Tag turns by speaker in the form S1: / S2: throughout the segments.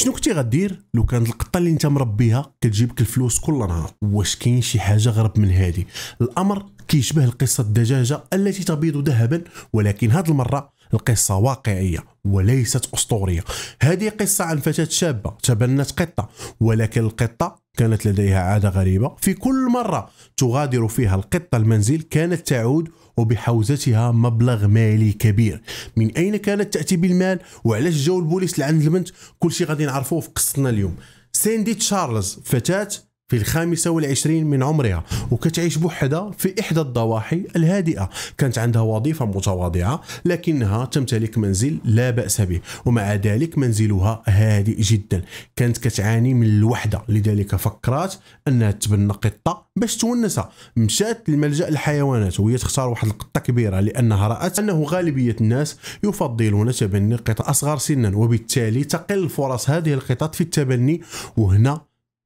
S1: شنو كنتي غدير لو كانت القطه اللي انت مربيها كتجيبك الفلوس كل نهار واش كاين شي حاجه غرب من هذه الامر كيشبه القصه الدجاجه التي تبيض ذهبا ولكن هذه المره القصة واقعية وليست أسطورية هذه قصة عن فتاة شابة تبنت قطة ولكن القطة كانت لديها عادة غريبة في كل مرة تغادر فيها القطة المنزل كانت تعود وبحوزتها مبلغ مالي كبير من أين كانت تأتي بالمال وعلاش جاو البوليس لعند البنت كل شيء غادي نعرفوه في قصتنا اليوم سيندي تشارلز فتاة في الخامسة والعشرين من عمرها وكتعيش بوحدها في إحدى الضواحي الهادئة كانت عندها وظيفة متواضعة لكنها تمتلك منزل لا بأس به ومع ذلك منزلها هادئ جدا كانت كتعاني من الوحدة لذلك فكرات أنها تبنى قطة باش تونسها مشات لملجأ الحيوانات وهي تختار واحد القطة كبيرة لأنها رأت أنه غالبية الناس يفضلون تبني قطط أصغر سنا وبالتالي تقل فرص هذه القطط في التبني وهنا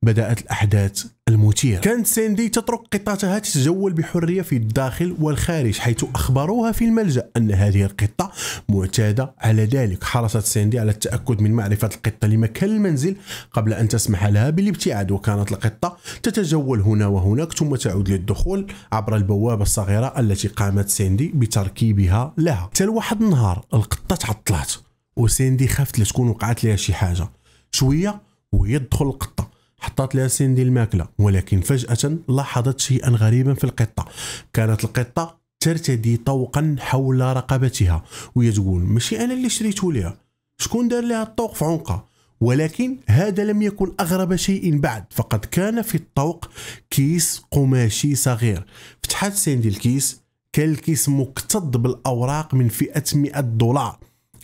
S1: بدأت الأحداث المثيرة كانت ساندي تترك قطتها تتجول بحرية في الداخل والخارج حيث أخبروها في الملجأ أن هذه القطة معتادة على ذلك حرصت ساندي على التأكد من معرفة القطة لمكان المنزل قبل أن تسمح لها بالابتعاد وكانت القطة تتجول هنا وهناك ثم تعود للدخول عبر البوابة الصغيرة التي قامت ساندي بتركيبها لها تل واحد النهار القطة تعطلت وساندي خافت لتكون وقعت لها شي حاجة شوية وهي تدخل القطة حطت لها سين ديال الماكله ولكن فجاه لاحظت شيئا غريبا في القطه كانت القطه ترتدي طوقا حول رقبتها وهي تقول ماشي انا اللي شريته لها شكون دار لها الطوق في عنقها ولكن هذا لم يكن أغرب شيء بعد فقد كان في الطوق كيس قماشي صغير فتحت سين ديال الكيس كان الكيس مكتظ بالأوراق من فئة 100 دولار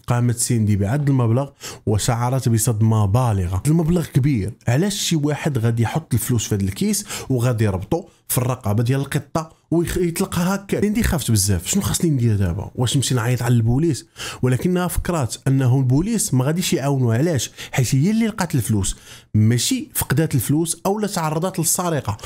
S1: قامت سيندي بعد المبلغ وشعرت بصدمة بالغة المبلغ كبير علاش شي واحد غادي يحط الفلوس في هذا الكيس وغادي يربطو في الرقبة ديال القطة ويطلقها هكا سيندي خافت بزاف شنو خاصني ندير دابا واش نمشي نعيط على البوليس ولكنها فكرات انه البوليس ما غاديش يعاونوا علاش حيت هي اللي لقات الفلوس ماشي فقدات الفلوس او تعرضات تعرضت للسرقه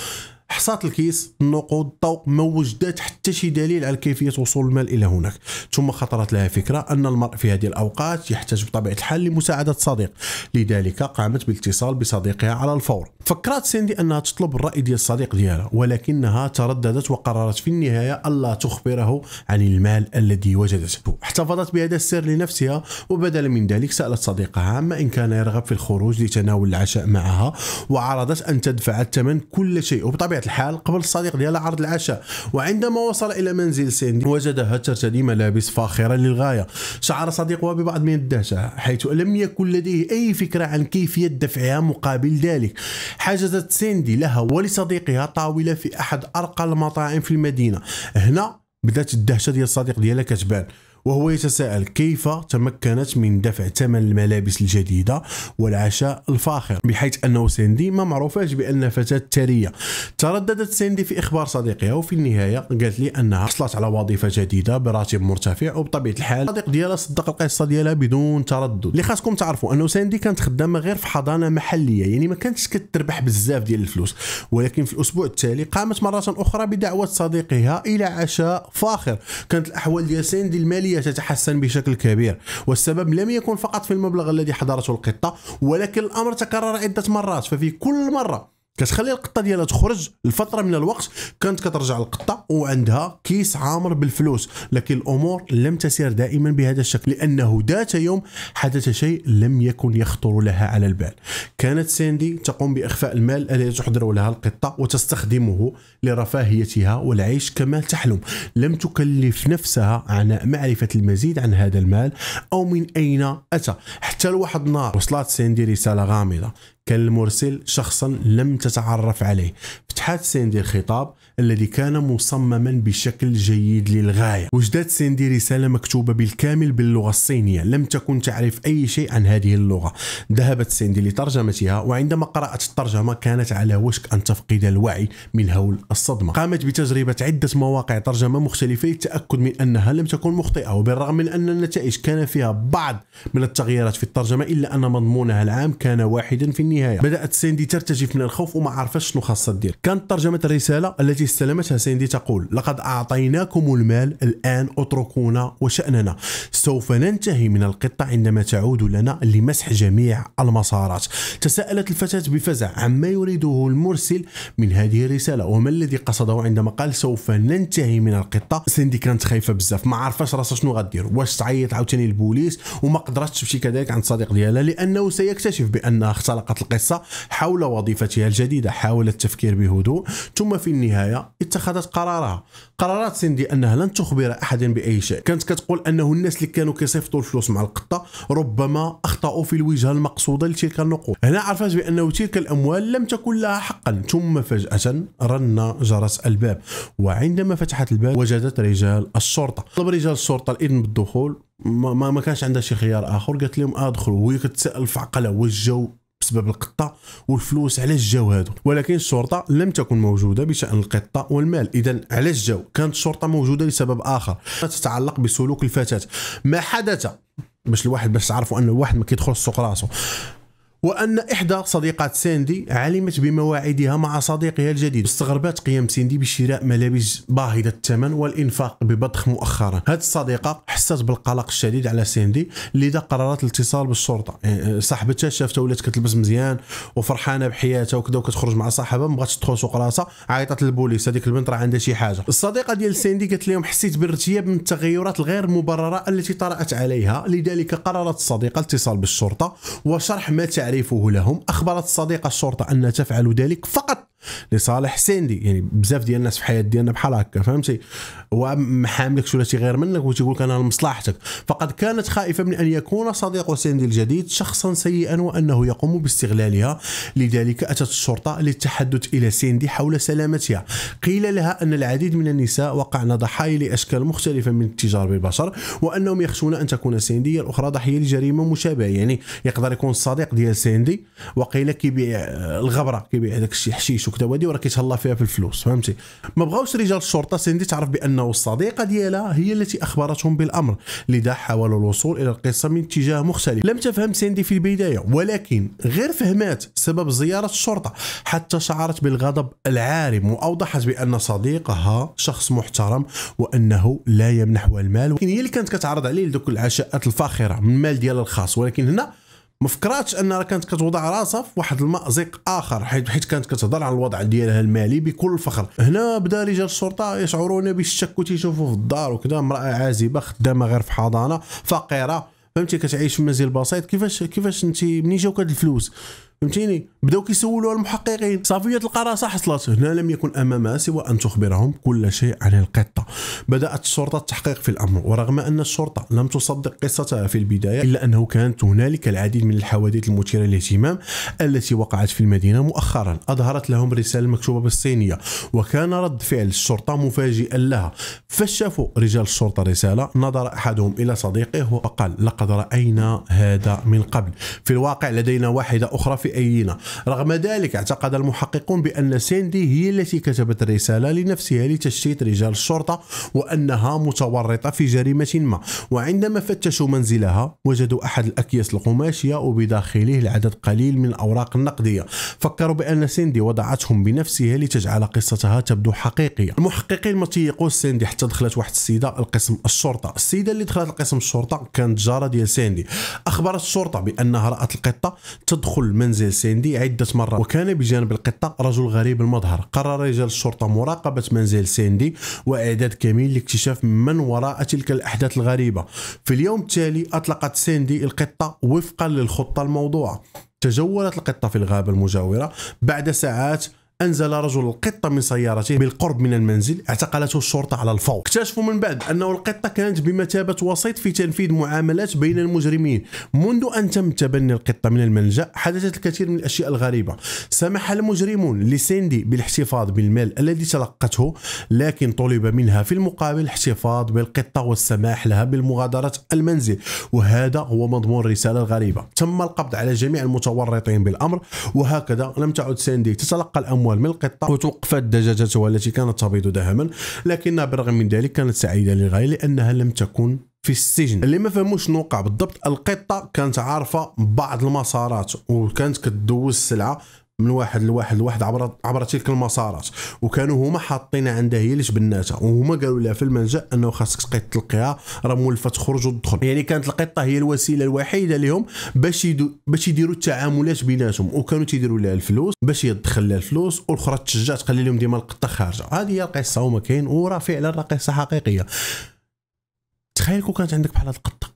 S1: حصات الكيس النقود الطوق ما وجدت حتى شي دليل على كيفيه وصول المال الى هناك ثم خطرت لها فكره ان المرء في هذه الاوقات يحتاج بطبيعه الحال لمساعده صديق لذلك قامت بالاتصال بصديقها على الفور فكرت سيندي انها تطلب الراي ديال الصديق ديالها ولكنها ترددت وقررت في النهايه الا تخبره عن المال الذي وجدته احتفظت بهذا السر لنفسها وبدلا من ذلك سالت صديقها عما ان كان يرغب في الخروج لتناول العشاء معها وعرضت ان تدفع الثمن كل شيء وبطبيعه بطبيعه الحال قبل الصديق ديالها عرض العشاء وعندما وصل الى منزل سيندي وجدها ترتدي ملابس فاخره للغايه شعر صديقها ببعض من الدهشه حيث لم يكن لديه اي فكره عن كيفيه دفعها مقابل ذلك حجزت سيندي لها ولصديقها طاوله في احد ارقى المطاعم في المدينه هنا بدات الدهشه ديال الصديق ديالها كتبان وهو يتساءل كيف تمكنت من دفع ثمن الملابس الجديدة والعشاء الفاخر بحيث أنه سيندي ما معروفاش بأن فتاة ثرية ترددت سيندي في إخبار صديقها وفي النهاية قالت لي أنها حصلت على وظيفة جديدة براتب مرتفع وبطبيعة الحال الصديق ديالها صدق القصة ديالها بدون تردد اللي خاصكم تعرفوا أنه سيندي كانت خدامة غير في حضانة محلية يعني ما كانتش كتربح بزاف ديال الفلوس ولكن في الأسبوع التالي قامت مرة أخرى بدعوة صديقها إلى عشاء فاخر كانت الأحوال ديال سيندي المالية تتحسن بشكل كبير والسبب لم يكن فقط في المبلغ الذي حضرته القطة ولكن الأمر تكرر عدة مرات ففي كل مرة كتخلي القطه ديالها تخرج لفتره من الوقت كانت كترجع القطه وعندها كيس عامر بالفلوس لكن الامور لم تسير دائما بهذا الشكل لانه ذات يوم حدث شيء لم يكن يخطر لها على البال كانت ساندي تقوم باخفاء المال الذي تحضر لها القطه وتستخدمه لرفاهيتها والعيش كما تحلم لم تكلف نفسها عن معرفه المزيد عن هذا المال او من اين اتى حتى لواحد النهار وصلت ساندي رساله غامضه كان المرسل شخصا لم تتعرف عليه فتحات سين ديال الخطاب الذي كان مصمما بشكل جيد للغاية وجدت سيندي رسالة مكتوبة بالكامل باللغة الصينية لم تكن تعرف أي شيء عن هذه اللغة ذهبت سيندي لترجمتها وعندما قرأت الترجمة كانت على وشك أن تفقد الوعي من هول الصدمة قامت بتجربة عدة مواقع ترجمة مختلفة للتأكد من أنها لم تكن مخطئة وبالرغم من أن النتائج كان فيها بعض من التغييرات في الترجمة إلا أن مضمونها العام كان واحدا في النهاية بدأت سيندي ترتجف من الخوف وما عرفتش شنو خاصها دير كانت ترجمة الرسالة التي استلمتها سيندي تقول لقد أعطيناكم المال الآن اتركونا وشأننا سوف ننتهي من القطة عندما تعود لنا لمسح جميع المسارات تساءلت الفتاة بفزع عما يريده المرسل من هذه الرسالة وما الذي قصده عندما قال سوف ننتهي من القطة سيندي كانت خايفة بزاف ما عرفاش راسها شنو غدير واش تعيط عاوتاني البوليس وما قدرتش تمشي كذلك عند صديق ديالها لأنه سيكتشف بأنها اختلقت القصة حول وظيفتها الجديدة حاول التفكير بهدوء ثم في النهاية اتخذت قرارها قرارات سندي انها لن تخبر احدا باي شيء كانت كتقول انه الناس اللي كانوا كيصيفطوا الفلوس مع القطه ربما اخطاوا في الوجهه المقصوده لتلك النقود هنا عرفت بانه تلك الاموال لم تكن لها حقا ثم فجاه رن جرس الباب وعندما فتحت الباب وجدت رجال الشرطه طلب رجال الشرطه الاذن بالدخول ما, ما كانش عندها شي خيار اخر قالت لهم ادخلوا وهي كتسال في عقلها واش جاو بسبب القطه والفلوس علاش جاو هادو ولكن الشرطه لم تكن موجوده بشان القطه والمال اذا علاش جاو كانت الشرطه موجوده لسبب اخر تتعلق بسلوك الفتاه ما حدث باش الواحد باش تعرفوا ان الواحد ما كيدخلش السوق راسو وأن إحدى صديقات ساندي علمت بمواعيدها مع صديقها الجديد استغربت قيام ساندي بشراء ملابس باهظة الثمن والإنفاق ببطخ مؤخرا هذه الصديقة حست بالقلق الشديد على ساندي لذا قررت الاتصال بالشرطة إيه، إيه، صاحبتها شافتها ولات كتلبس مزيان وفرحانة بحياتها وكذا وكتخرج مع صاحبها مابغاتش تدخل سوق راسها عيطت للبوليس هذيك البنت راه عندها شي حاجة الصديقة ديال ساندي قالت لهم حسيت بالارتياب من التغيرات الغير مبررة التي طرأت عليها لذلك قررت الصديقة الاتصال بالشرطة وشرح ما تعريفه لهم أخبرت الصديقة الشرطة أن تفعل ذلك فقط لصالح سيندي يعني بزاف ديال الناس في الحياه ديالنا بحال هكا فهمتي هو ولا شي غير منك وتيقول لك انا لمصلحتك فقد كانت خائفه من ان يكون صديق سيندي الجديد شخصا سيئا وانه يقوم باستغلالها لذلك اتت الشرطه للتحدث الى سيندي حول سلامتها قيل لها ان العديد من النساء وقعن ضحايا لاشكال مختلفه من التجار بالبشر وانهم يخشون ان تكون ساندي الاخرى ضحيه لجريمه مشابهه يعني يقدر يكون الصديق ديال سيندي وقيل كيبيع الغبره كيبيع داك الشيء حشيش النكته هذه وراه كيتهلا فيها في الفلوس فهمتي ما بغاوش رجال الشرطه سندي تعرف بانه الصديقه ديالها هي التي اخبرتهم بالامر لذا حاولوا الوصول الى القصه من اتجاه مختلف لم تفهم سندي في البدايه ولكن غير فهمات سبب زياره الشرطه حتى شعرت بالغضب العارم واوضحت بان صديقها شخص محترم وانه لا يمنحها المال ولكن هي اللي كانت كتعرض عليه لدوك العشاءات الفاخره من المال ديالها الخاص ولكن هنا ما فكراتش انها كانت كتوضع راسها في واحد المازق اخر حيت حيت كانت كتهضر على الوضع ديالها المالي بكل فخر هنا بدا رجال الشرطه يشعرون بالشك وتيشوفوا في الدار وكذا امراه عازبه خدامه غير في حضانه فقيره فهمتي كتعيش في منزل بسيط كيفاش كيفاش انت منين جاوك هاد الفلوس فهمتيني بداو كيسولوا المحققين صافيه القراصه حصلت هنا لم يكن امامها سوى ان تخبرهم كل شيء عن القطه بدات الشرطه التحقيق في الامر ورغم ان الشرطه لم تصدق قصتها في البدايه الا انه كانت هنالك العديد من الحوادث المثيره للاهتمام التي وقعت في المدينه مؤخرا اظهرت لهم رساله مكتوبه بالصينيه وكان رد فعل الشرطه مفاجئا لها فشافوا رجال الشرطه الرساله نظر احدهم الى صديقه وقال لقد راينا هذا من قبل في الواقع لدينا واحده اخرى في في رغم ذلك اعتقد المحققون بأن سيندي هي التي كتبت الرسالة لنفسها لتشتيت رجال الشرطة وأنها متورطة في جريمة ما وعندما فتشوا منزلها وجدوا أحد الأكياس القماشية وبداخله العدد قليل من الأوراق النقدية فكروا بأن سيندي وضعتهم بنفسها لتجعل قصتها تبدو حقيقية المحققين ما تيقوش حتى دخلت واحد السيدة القسم الشرطة السيدة اللي دخلت القسم الشرطة كانت جارة ديال سيندي أخبرت الشرطة بأنها رأت القطة تدخل منزل منزل سيندي عدة مرات وكان بجانب القطة رجل غريب المظهر قرر رجال الشرطة مراقبة منزل سيندي وإعداد كامل لاكتشاف من وراء تلك الأحداث الغريبة في اليوم التالي أطلقت سيندي القطة وفقا للخطة الموضوعة تجولت القطة في الغابة المجاورة بعد ساعات انزل رجل القطه من سيارته بالقرب من المنزل اعتقلته الشرطه على الفور اكتشفوا من بعد انه القطه كانت بمثابه وسيط في تنفيذ معاملات بين المجرمين منذ ان تم تبني القطه من الملجا حدثت الكثير من الاشياء الغريبه سمح المجرمون لسيندي بالاحتفاظ بالمال الذي تلقته لكن طلب منها في المقابل الاحتفاظ بالقطه والسماح لها بالمغادره المنزل وهذا هو مضمون الرساله الغريبه تم القبض على جميع المتورطين بالامر وهكذا لم تعد سيندي تتلقى الاموال الأموال من القطة وتوقفت دجاجتها التي كانت تبيض دهما لكنها بالرغم من ذلك كانت سعيدة للغاية لأنها لم تكن في السجن اللي ما فهموش شنو وقع بالضبط القطه كانت عارفه بعض المسارات وكانت كتدوز السلعه من واحد لواحد لواحد عبر عبر تلك المسارات وكانوا هما حاطين عندها هي اللي تبناتها وهما قالوا لها في الملجا انه خاصك تقي تلقيها راه مولفه تخرج وتدخل يعني كانت القطه هي الوسيله الوحيده لهم باش يدو باش يديروا التعاملات بيناتهم وكانوا تيديروا لها الفلوس باش يدخل لها الفلوس والاخرى تشجع تخلي لهم ديما القطه خارجه هذه هي القصه وما كاين وراه فعلا راه قصه حقيقيه تخيل كون كانت عندك بحال هاد القطه